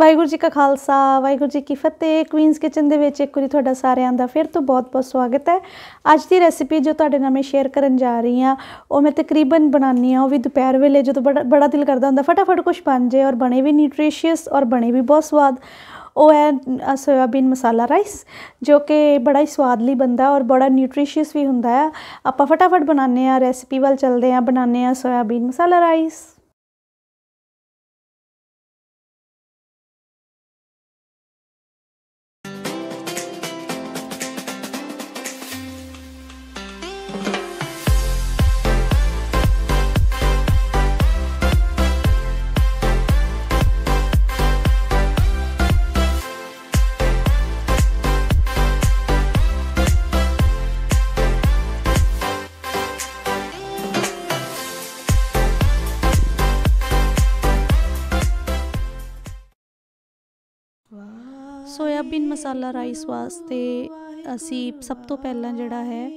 ਵਾਹਿਗੁਰੂ ਜੀ ਕਾ ਖਾਲਸਾ ਵਾਹਿਗੁਰੂ ਜੀ ਕੀ ਫਤਿਹ ਕੁਈਨਸ ਕਿਚਨ ਦੇ ਵਿੱਚ ਇੱਕ ਵਾਰੀ ਤੁਹਾਡਾ ਸਾਰਿਆਂ ਦਾ ਫਿਰ ਤੋਂ ਬਹੁਤ-ਬਹੁਤ ਸਵਾਗਤ ਹੈ ਅੱਜ ਦੀ ਰੈਸਿਪੀ ਜੋ ਤੁਹਾਡੇ ਨਾਲ ਮੈਂ ਸ਼ੇਅਰ ਕਰਨ ਜਾ ਰਹੀ ਹਾਂ ਉਹ ਮੈਂ ਤਕਰੀਬਨ ਬਣਾਨੀ ਆ ਉਹ ਵੀ ਦੁਪਹਿਰ ਵੇਲੇ ਜਦੋਂ ਬੜਾ ਦਿਲ ਕਰਦਾ ਹੁੰਦਾ ਫਟਾਫਟ ਕੁਝ ਬਣ ਜੇ ਔਰ ਬਣੇ ਵੀ ਨਿਊਟ੍ਰੀਸ਼ੀਅਸ ਔਰ ਬਣੇ ਵੀ ਬਹੁਤ ਸਵਾਦ ਉਹ ਹੈ ਸੋਇਆਬੀਨ ਮਸਾਲਾ ਰਾਈਸ ਜੋ ਕਿ ਬੜਾ ਹੀ ਸਵਾਦਲੀ ਬੰਦਾ ਔਰ ਬੜਾ ਨਿਊਟ੍ਰੀਸ਼ੀਅਸ ਵੀ ਹੁੰਦਾ ਆ ਆਪਾਂ ਫਟਾਫਟ ਬਣਾਨੇ ਆ ਰੈਸਿਪੀ ਵੱਲ ਚੱਲਦੇ ਆ ਬਣਾਨੇ ਆ soybean masala rice soybean masala rice ਵਾਸਤੇ ਅਸੀਂ ਸਭ ਤੋਂ ਪਹਿਲਾਂ ਜਿਹੜਾ ਹੈ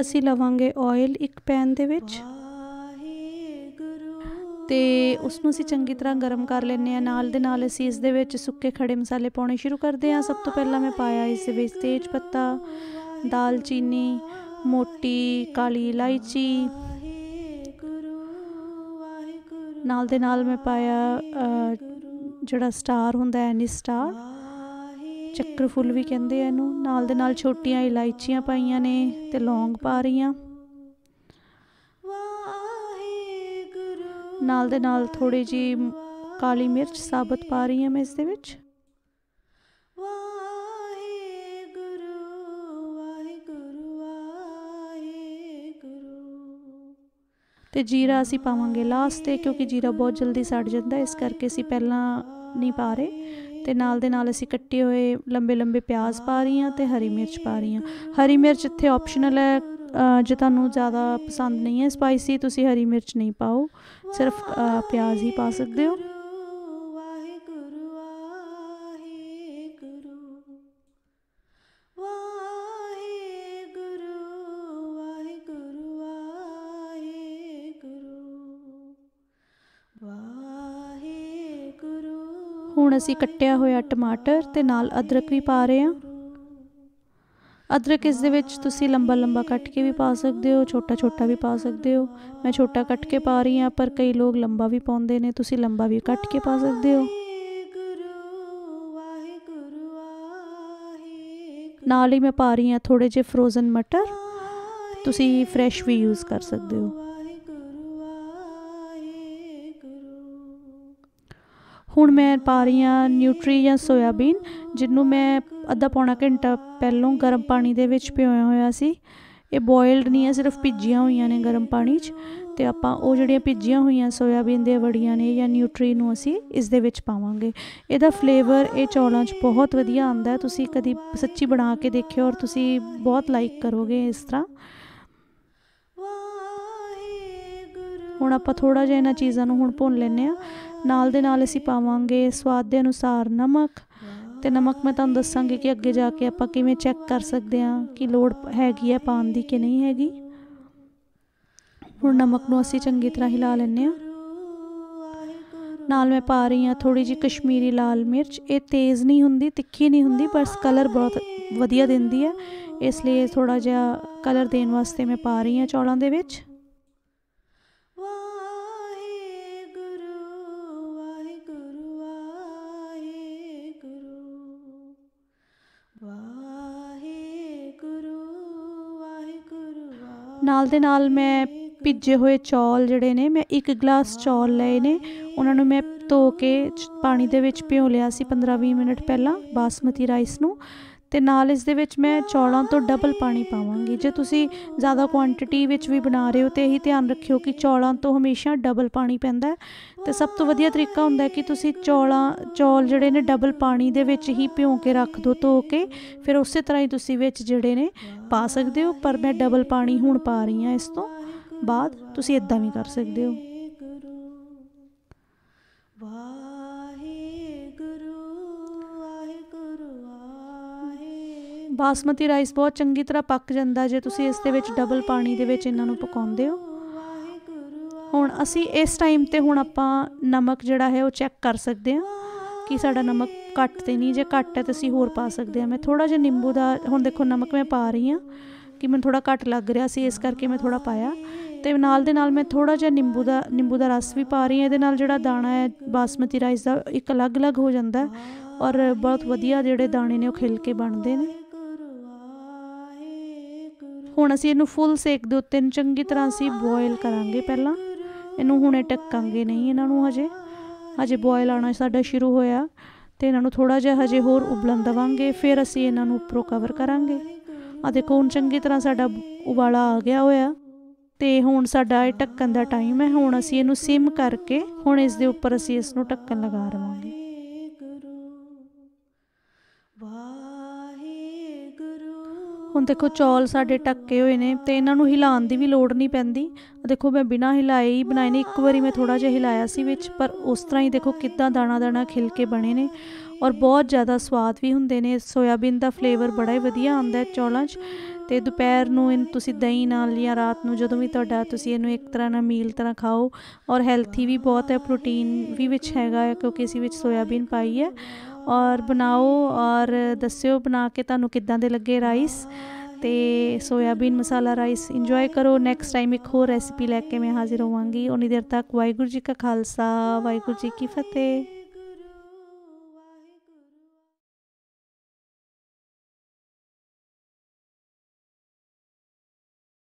ਅਸੀਂ ਲਵਾਂਗੇ ਆਇਲ ਇੱਕ ਪੈਨ ਦੇ ਵਿੱਚ ਤੇ ਉਸ ਨੂੰ ਅਸੀਂ ਚੰਗੀ ਤਰ੍ਹਾਂ ਗਰਮ ਕਰ ਲੈਣੇ ਆ ਨਾਲ ਦੇ ਨਾਲ ਅਸੀਂ ਇਸ ਦੇ ਵਿੱਚ ਸੁੱਕੇ ਖੜੇ ਮਸਾਲੇ ਪਾਉਣੇ ਸ਼ੁਰੂ ਕਰਦੇ ਆ ਸਭ ਤੋਂ ਪਹਿਲਾਂ ਮੈਂ ਪਾਇਆ ਇਸ ਵਿੱਚ ਤੇਜ ਪੱਤਾ ਦਾਲਚੀਨੀ ਮੋਟੀ ਕਾਲੀ ਇਲਾਇਚੀ ਨਾਲ ਦੇ ਨਾਲ ਮੈਂ ਪਾਇਆ ਜਿਹੜਾ ਸਟਾਰ ਹੁੰਦਾ ਐਨੀ ਸਟਾਰ ਚੱਕਰ ਫੁੱਲ ਵੀ ਕਹਿੰਦੇ ਆ ਇਹਨੂੰ ਨਾਲ ਦੇ ਨਾਲ ਛੋਟੀਆਂ ਇਲਾਇਚੀਆਂ ਪਾਈਆਂ ਨੇ ਤੇ ਲੌਂਗ ਪਾ ਰਹੀਆਂ ਨਾਲ ਦੇ ਨਾਲ ਥੋੜੀ ਜੀ ਕਾਲੀ ਮਿਰਚ ਸਾਬਤ ਪਾ ਰਹੀ ਹਾਂ ਮੈਂ ਇਸ ਦੇ ਵਿੱਚ ਤੇ ਜੀਰਾ ਅਸੀਂ ਪਾਵਾਂਗੇ ਲਾਸਟ ਤੇ ਕਿਉਂਕਿ ਜੀਰਾ ਬਹੁਤ ਜਲਦੀ ਸੜ ਜਾਂਦਾ ਇਸ ਕਰਕੇ ਅਸੀਂ ਪਹਿਲਾਂ ਨਹੀਂ ਪਾ ਰਹੇ ਤੇ ਨਾਲ ਦੇ ਨਾਲ ਅਸੀਂ ਕੱਟੇ ਹੋਏ ਲੰਬੇ ਲੰਬੇ ਪਿਆਜ਼ ਪਾ ਰਹੀ ਹਾਂ ਤੇ ਹਰੀ ਮਿਰਚ ਪਾ ਰਹੀ ਹਾਂ ਹਰੀ ਮਿਰਚ ਇੱਥੇ ਆਪਸ਼ਨਲ ਹੈ ਜੇ ਤੁਹਾਨੂੰ ਜ਼ਿਆਦਾ ਪਸੰਦ ਨਹੀਂ ਹੈ ਸਪਾਈਸੀ ਤੁਸੀਂ ਹਰੀ ਮਿਰਚ ਨਹੀਂ ਪਾਓ ਸਿਰਫ ਪਿਆਜ਼ ਹੀ ਪਾ ਸਕਦੇ ਹੋ ਹੁਣ ਅਸੀਂ ਕੱਟਿਆ ਹੋਇਆ ਟਮਾਟਰ ਤੇ ਨਾਲ ਅਦਰਕ ਵੀ ਪਾ ਰਹੇ ਹਾਂ ਅਦਰਕ ਇਸ ਦੇ ਵਿੱਚ ਤੁਸੀਂ ਲੰਬਾ ਲੰਬਾ ਕੱਟ ਕੇ ਵੀ ਪਾ ਸਕਦੇ ਹੋ ਛੋਟਾ ਛੋਟਾ ਵੀ ਪਾ ਸਕਦੇ ਹੋ ਮੈਂ ਛੋਟਾ ਕੱਟ ਕੇ ਪਾ ਰਹੀ ਹਾਂ ਪਰ ਕਈ ਲੋਕ ਲੰਬਾ ਵੀ ਪਾਉਂਦੇ ਨੇ ਤੁਸੀਂ ਲੰਬਾ ਵੀ ਕੱਟ ਕੇ ਪਾ ਸਕਦੇ ਹੋ ਨਾਲ ਹੀ ਮੈਂ ਪਾ ਰਹੀ ਹਾਂ ਥੋੜੇ ਜਿਹੇ ਫਰੋਜ਼ਨ ਮਟਰ ਤੁਸੀਂ ਫਰੈਸ਼ ਵੀ ਯੂਜ਼ ਕਰ ਸਕਦੇ ਹੋ ਹੁਣ ਮੈਂ ਪਾ ਰਹੀ ਹਾਂ ਨਿਊਟਰੀ ਜਾਂ ਸੋਇਆਬੀਨ ਜਿੰਨੂੰ ਮੈਂ ਅੱਧਾ ਪੌਣਾ ਘੰਟਾ ਪਹਿਲਾਂ ਗਰਮ ਪਾਣੀ ਦੇ ਵਿੱਚ ਭਿਓਇਆ ਹੋਇਆ ਸੀ ਇਹ ਬੋਇਲਡ ਨਹੀਂ ਹੈ ਸਿਰਫ ਭਿੱਜੀਆਂ ਹੋਈਆਂ ਨੇ ਗਰਮ ਪਾਣੀ 'ਚ ਤੇ ਆਪਾਂ ਉਹ ਜਿਹੜੀਆਂ ਭਿੱਜੀਆਂ ਹੋਈਆਂ ਸੋਇਆਬੀਨ ਦੇ ਵੜੀਆਂ ਨੇ ਜਾਂ ਨਿਊਟਰੀ ਨੂੰ ਅਸੀਂ ਇਸ ਦੇ ਵਿੱਚ ਪਾਵਾਂਗੇ ਇਹਦਾ ਫਲੇਵਰ ਇਹ ਚੌਲਾਂ 'ਚ ਬਹੁਤ ਵਧੀਆ ਆਉਂਦਾ ਹੈ ਤੁਸੀਂ ਕਦੀ ਸੱਚੀ ਬਣਾ ਕੇ ਦੇਖਿਓ ਔਰ ਤੁਸੀਂ ਬਹੁਤ ਲਾਈਕ ਕਰੋਗੇ ਇਸ ਤਰ੍ਹਾਂ ਹੁਣ ਆਪਾਂ ਥੋੜਾ ਜਿਹਾ ਇਹਨਾਂ ਚੀਜ਼ਾਂ ਨੂੰ ਹੁਣ ਭੁੰਨ ਲੈਨੇ ਆ ਨਾਲ ਦੇ ਨਾਲ ਅਸੀਂ ਪਾਵਾਂਗੇ ਸਵਾਦ ਦੇ ਅਨੁਸਾਰ ਨਮਕ ਤੇ ਨਮਕ ਮੈਂ ਤੁਹਾਨੂੰ ਦੱਸਾਂਗੀ ਕਿ ਅੱਗੇ ਜਾ ਕੇ ਆਪਾਂ ਕਿਵੇਂ ਚੈੱਕ ਕਰ ਸਕਦੇ ਹਾਂ ਕਿ ਲੋੜ ਹੈਗੀ ਹੈ ਪਾਣ ਦੀ ਕਿ ਨਹੀਂ ਹੈਗੀ ਹੁਣ ਨਮਕ ਨੂੰ ਅਸੀਂ ਚੰਗੀ ਤਰ੍ਹਾਂ ਹਿਲਾ ਲੈਂਦੇ ਹਾਂ ਨਾਲ ਮੈਂ ਪਾ ਰਹੀ ਹਾਂ ਥੋੜੀ ਜੀ ਕਸ਼ਮੀਰੀ ਲਾਲ ਮਿਰਚ ਇਹ ਤੇਜ਼ ਨਹੀਂ ਹੁੰਦੀ ਤਿੱਖੀ ਨਹੀਂ ਹੁੰਦੀ ਬਸ ਕਲਰ ਬਹੁਤ ਵਧੀਆ ਦਿੰਦੀ ਹੈ ਇਸ ਲਈ ਥੋੜਾ ਜਿਹਾ ਕਲਰ ਦੇਣ ਵਾਸਤੇ ਮੈਂ ਪਾ ਰਹੀ ਹਾਂ ਚੌਲਾਂ ਦੇ ਵਿੱਚ ਨਾਲ ਦੇ ਨਾਲ ਮੈਂ ਭਿੱਜੇ ਹੋਏ ਚੌਲ ਜਿਹੜੇ ਨੇ ਮੈਂ ਇੱਕ ਗਲਾਸ ਚੌਲ ਲਏ ਨੇ ਉਹਨਾਂ ਨੂੰ ਮੈਂ ਧੋ ਕੇ ਪਾਣੀ ਦੇ ਵਿੱਚ ਭਿਓ ਲਿਆ ਸੀ 15-20 ਮਿੰਟ ਪਹਿਲਾਂ ਬਾਸਮਤੀ ਰਾਈਸ ਨੂੰ ਤੇ ਨਾਲ ਇਸ ਦੇ ਵਿੱਚ ਮੈਂ ਚੌਲਾਂ ਤੋਂ ਡਬਲ ਪਾਣੀ ਪਾਵਾਂਗੀ ਜੇ ਤੁਸੀਂ ਜ਼ਿਆਦਾ ਕੁਆਂਟੀਟੀ ਵਿੱਚ ਵੀ ਬਣਾ ਰਹੇ ਹੋ ਤੇ ਇਹੀ ਧਿਆਨ ਰੱਖਿਓ ਕਿ ਚੌਲਾਂ ਤੋਂ ਹਮੇਸ਼ਾ ਡਬਲ ਪਾਣੀ ਪੈਂਦਾ ਤੇ ਸਭ ਤੋਂ ਵਧੀਆ ਤਰੀਕਾ ਹੁੰਦਾ ਕਿ ਤੁਸੀਂ ਚੌਲਾਂ ਚੌਲ ਜਿਹੜੇ ਨੇ ਡਬਲ ਪਾਣੀ ਦੇ ਵਿੱਚ ਹੀ ਭਿਓ ਕੇ ਰੱਖ ਦੋ ਧੋ ਕੇ ਫਿਰ ਉਸੇ ਤਰ੍ਹਾਂ ਹੀ ਤੁਸੀਂ ਵਿੱਚ ਜਿਹੜੇ ਨੇ ਪਾ ਸਕਦੇ ਹੋ ਪਰ ਮੈਂ ਡਬਲ ਪਾਣੀ ਹੁਣ ਪਾ ਰਹੀ ਹਾਂ ਇਸ ਤੋਂ ਬਾਅਦ ਤੁਸੀਂ ਇਦਾਂ ਵੀ ਕਰ ਸਕਦੇ ਹੋ ਬਾਸਮਤੀ ਰਾਈਸ ਬਹੁਤ ਚੰਗੀ ਤਰ੍ਹਾਂ ਪੱਕ ਜਾਂਦਾ ਜੇ ਤੁਸੀਂ ਇਸ ਦੇ ਵਿੱਚ ਡਬਲ ਪਾਣੀ ਦੇ ਵਿੱਚ ਇਹਨਾਂ ਨੂੰ ਪਕਾਉਂਦੇ ਹੋ ਹੁਣ ਅਸੀਂ ਇਸ ਟਾਈਮ ਤੇ ਹੁਣ ਆਪਾਂ ਨਮਕ ਜਿਹੜਾ ਹੈ ਉਹ ਚੈੱਕ ਕਰ ਸਕਦੇ ਹਾਂ ਕਿ ਸਾਡਾ ਨਮਕ ਘੱਟ ਤੇ ਨਹੀਂ ਜੇ ਘੱਟ ਹੈ ਤਾਂ ਅਸੀਂ ਹੋਰ ਪਾ ਸਕਦੇ ਹਾਂ ਮੈਂ ਥੋੜਾ ਜਿਹਾ ਨਿੰਬੂ ਦਾ ਹੁਣ ਦੇਖੋ ਨਮਕ ਮੈਂ ਪਾ ਰਹੀ ਹਾਂ ਕਿ ਮੈਨੂੰ ਥੋੜਾ ਘੱਟ ਲੱਗ ਰਿਹਾ ਸੀ ਇਸ ਕਰਕੇ ਮੈਂ ਥੋੜਾ ਪਾਇਆ ਤੇ ਨਾਲ ਦੇ ਨਾਲ ਮੈਂ ਥੋੜਾ ਜਿਹਾ ਨਿੰਬੂ ਦਾ ਨਿੰਬੂ ਦਾ ਰਸ ਵੀ ਪਾ ਰਹੀ ਹਾਂ ਇਹਦੇ ਨਾਲ ਜਿਹੜਾ ਦਾਣਾ ਹੈ ਬਾਸਮਤੀ ਰਾਈਸ ਦਾ ਇੱਕ ਅਲੱਗ-ਅਲੱਗ ਹੋ ਜਾਂਦਾ ਔਰ ਬਹੁਤ ਵਧੀਆ ਜਿਹੜੇ ਦਾਣੇ ਨੇ ਉਹ ਖਿਲ ਕੇ ਬਣਦੇ ਨੇ ਹੁਣ ਅਸੀਂ ਇਹਨੂੰ ਫੁੱਲ ਸੇਕ ਦੇ ਉੱਤੇ ਨੂੰ ਚੰਗੀ ਤਰ੍ਹਾਂ ਅਸੀਂ ਬੋਇਲ ਕਰਾਂਗੇ ਪਹਿਲਾਂ ਇਹਨੂੰ ਹੁਣੇ ਟੱਕਾਂਗੇ ਨਹੀਂ ਇਹਨਾਂ ਨੂੰ ਹਜੇ ਹਜੇ ਬੋਇਲ ਆਣਾ ਸਾਡਾ ਸ਼ੁਰੂ ਹੋਇਆ ਤੇ ਇਹਨਾਂ ਨੂੰ ਥੋੜਾ ਜਿਹਾ ਹਜੇ ਹੋਰ ਉਬਲਣ ਦਵਾਂਗੇ ਫਿਰ ਅਸੀਂ ਇਹਨਾਂ ਨੂੰ ਉੱਪਰੋਂ ਕਵਰ ਕਰਾਂਗੇ ਆ ਦੇਖੋ ਹੁਣ ਚੰਗੀ ਤਰ੍ਹਾਂ ਸਾਡਾ ਉਬਾਲਾ ਆ ਗਿਆ ਹੋਇਆ ਤੇ ਹੁਣ ਸਾਡਾ ਇਹ ਟੱਕਣ ਦਾ ਟਾਈਮ ਹੈ ਹੁਣ ਅਸੀਂ ਇਹਨੂੰ ਸਿਮ ਕਰਕੇ ਹੁਣ ਇਸ ਦੇ ਉੱਪਰ ਅਸੀਂ ਇਸ ਨੂੰ ਟੱਕਣ ਲਗਾ ਰਵਾਂਗੇ ਹੁਣ ਦੇਖੋ ਚੌਲ ਸਾਡੇ ਟੱਕੇ ਹੋਏ ਨੇ ਤੇ ਇਹਨਾਂ ਨੂੰ ਹਿਲਾਉਣ ਦੀ ਵੀ ਲੋੜ ਨਹੀਂ ਪੈਂਦੀ ਦੇਖੋ ਮੈਂ ਬਿਨਾ ਹਿਲਾਏ ਹੀ ਬਣਾਏ ਨੇ ਇੱਕ ਵਾਰੀ ਮੈਂ ਥੋੜਾ ਜਿਹਾ ਹਿਲਾਇਆ ਸੀ ਵਿੱਚ ਪਰ ਉਸ ਤਰ੍ਹਾਂ ਹੀ ਦੇਖੋ ਕਿੱਦਾਂ ਦਾਣਾ ਦਾਣਾ ਖਿਲ ਕੇ ਬਣੇ ਨੇ ਔਰ ਬਹੁਤ ਜ਼ਿਆਦਾ ਸਵਾਦ ਵੀ ਹੁੰਦੇ ਨੇ ਸੋਇਆਬੀਨ ਦਾ ਫਲੇਵਰ ਬੜਾ ਹੀ ਵਧੀਆ ਆਉਂਦਾ ਹੈ ਚੌਲਾਂ 'ਚ ਤੇ ਦੁਪਹਿਰ ਨੂੰ ਇਹਨੂੰ ਤੁਸੀਂ ਦਹੀਂ ਨਾਲ ਜਾਂ ਰਾਤ ਨੂੰ ਜਦੋਂ ਵੀ ਤੁਹਾਡਾ ਤੁਸੀਂ ਇਹਨੂੰ ਇੱਕ ਤਰ੍ਹਾਂ ਨਾਲ ਮੀਲ ਤਰ੍ਹਾਂ ਖਾਓ ਔਰ ਹੈਲਥੀ ਵੀ ਬਹੁਤ ਹੈ ਪ੍ਰੋਟੀਨ ਵੀ ਵਿੱਚ ਹੈਗਾ ਕਿਉਂਕਿ ਇਸ ਵਿੱਚ ਸੋਇਆਬੀਨ ਪਾਈ ਹੈ ਔਰ ਬਣਾਓ ਔਰ ਦੱਸਿਓ ਬਣਾ ਕੇ ਤੁਹਾਨੂੰ ਕਿੱਦਾਂ ਦੇ ਲੱਗੇ ਰਾਈਸ ਤੇ ਸੋਇਆਬੀਨ ਮਸਾਲਾ ਰਾਈਸ ਇੰਜੋਏ ਕਰੋ ਨੈਕਸਟ ਟਾਈਮ ਇੱਕ ਹੋਰ ਰੈਸਪੀ ਲੈ ਕੇ ਮੈਂ ਹਾਜ਼ਰ ਹੋਵਾਂਗੀ ਉਨੀ ਦੇਰ ਤੱਕ ਵਾਹਿਗੁਰੂ ਜੀ ਕਾ ਖਾਲਸਾ ਵਾਹਿਗੁਰੂ ਜੀ ਕੀ ਫਤਿਹ